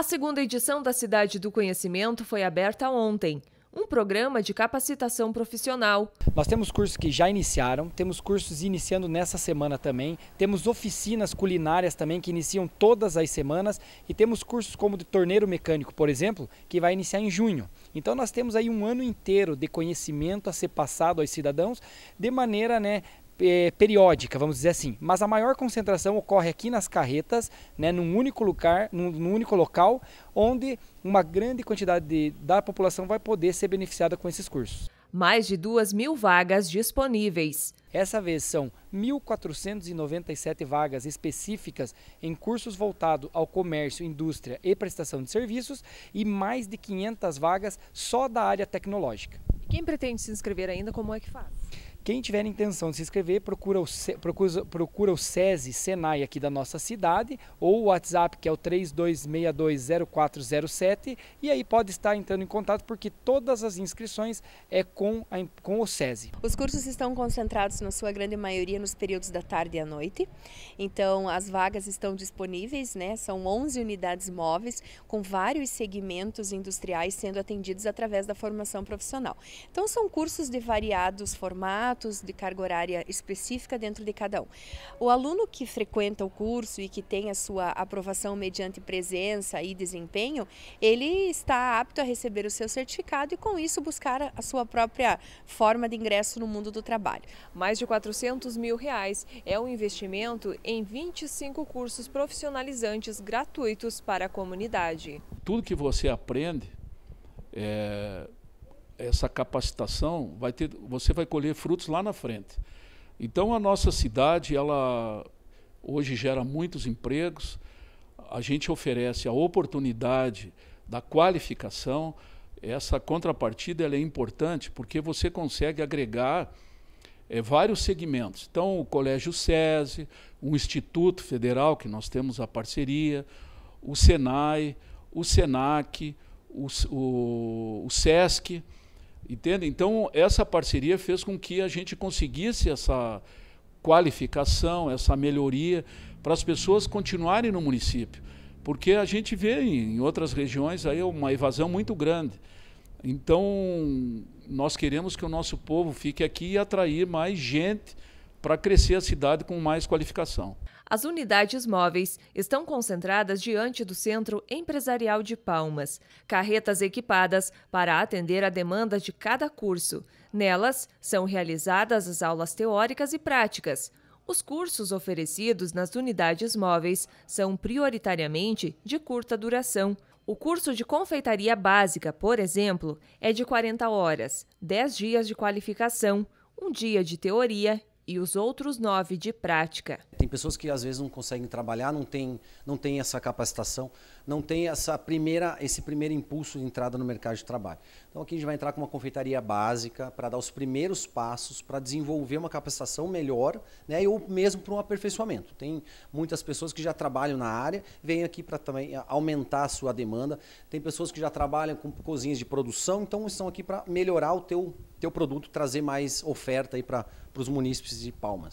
A segunda edição da Cidade do Conhecimento foi aberta ontem. Um programa de capacitação profissional. Nós temos cursos que já iniciaram, temos cursos iniciando nessa semana também, temos oficinas culinárias também que iniciam todas as semanas e temos cursos como de torneiro mecânico, por exemplo, que vai iniciar em junho. Então nós temos aí um ano inteiro de conhecimento a ser passado aos cidadãos de maneira né, é, periódica, vamos dizer assim. Mas a maior concentração ocorre aqui nas carretas, né, num único lugar, num, num único local, onde uma grande quantidade de, da população vai poder ser beneficiada com esses cursos. Mais de 2 mil vagas disponíveis. Essa vez são 1.497 vagas específicas em cursos voltados ao comércio, indústria e prestação de serviços e mais de 500 vagas só da área tecnológica. Quem pretende se inscrever ainda, como é que faz? Quem tiver intenção de se inscrever, procura o, procura, procura o SESI Senai aqui da nossa cidade ou o WhatsApp que é o 32620407 e aí pode estar entrando em contato porque todas as inscrições é com, a, com o SESI. Os cursos estão concentrados na sua grande maioria nos períodos da tarde e à noite, então as vagas estão disponíveis, né? são 11 unidades móveis com vários segmentos industriais sendo atendidos através da formação profissional. Então são cursos de variados formatos, status de carga horária específica dentro de cada um. O aluno que frequenta o curso e que tem a sua aprovação mediante presença e desempenho, ele está apto a receber o seu certificado e com isso buscar a sua própria forma de ingresso no mundo do trabalho. Mais de 400 mil reais é o um investimento em 25 cursos profissionalizantes gratuitos para a comunidade. Tudo que você aprende é, essa capacitação, vai ter, você vai colher frutos lá na frente. Então a nossa cidade, ela hoje gera muitos empregos. A gente oferece a oportunidade da qualificação. Essa contrapartida é importante porque você consegue agregar é, vários segmentos. Então, o Colégio SESI, o Instituto Federal, que nós temos a parceria, o SENAI, o SENAC, o, o, o SESC. Entende? Então, essa parceria fez com que a gente conseguisse essa qualificação, essa melhoria, para as pessoas continuarem no município. Porque a gente vê em outras regiões aí uma evasão muito grande. Então, nós queremos que o nosso povo fique aqui e atrair mais gente para crescer a cidade com mais qualificação. As unidades móveis estão concentradas diante do Centro Empresarial de Palmas, carretas equipadas para atender a demanda de cada curso. Nelas são realizadas as aulas teóricas e práticas. Os cursos oferecidos nas unidades móveis são prioritariamente de curta duração. O curso de confeitaria básica, por exemplo, é de 40 horas, 10 dias de qualificação, um dia de teoria e os outros nove de prática. Tem pessoas que às vezes não conseguem trabalhar, não tem, não tem essa capacitação, não tem essa primeira, esse primeiro impulso de entrada no mercado de trabalho. Então aqui a gente vai entrar com uma confeitaria básica para dar os primeiros passos para desenvolver uma capacitação melhor, né, ou mesmo para um aperfeiçoamento. Tem muitas pessoas que já trabalham na área, vêm aqui para também eh, aumentar a sua demanda. Tem pessoas que já trabalham com cozinhas de produção, então estão aqui para melhorar o teu teu produto, trazer mais oferta aí para os munícipes de Palmas.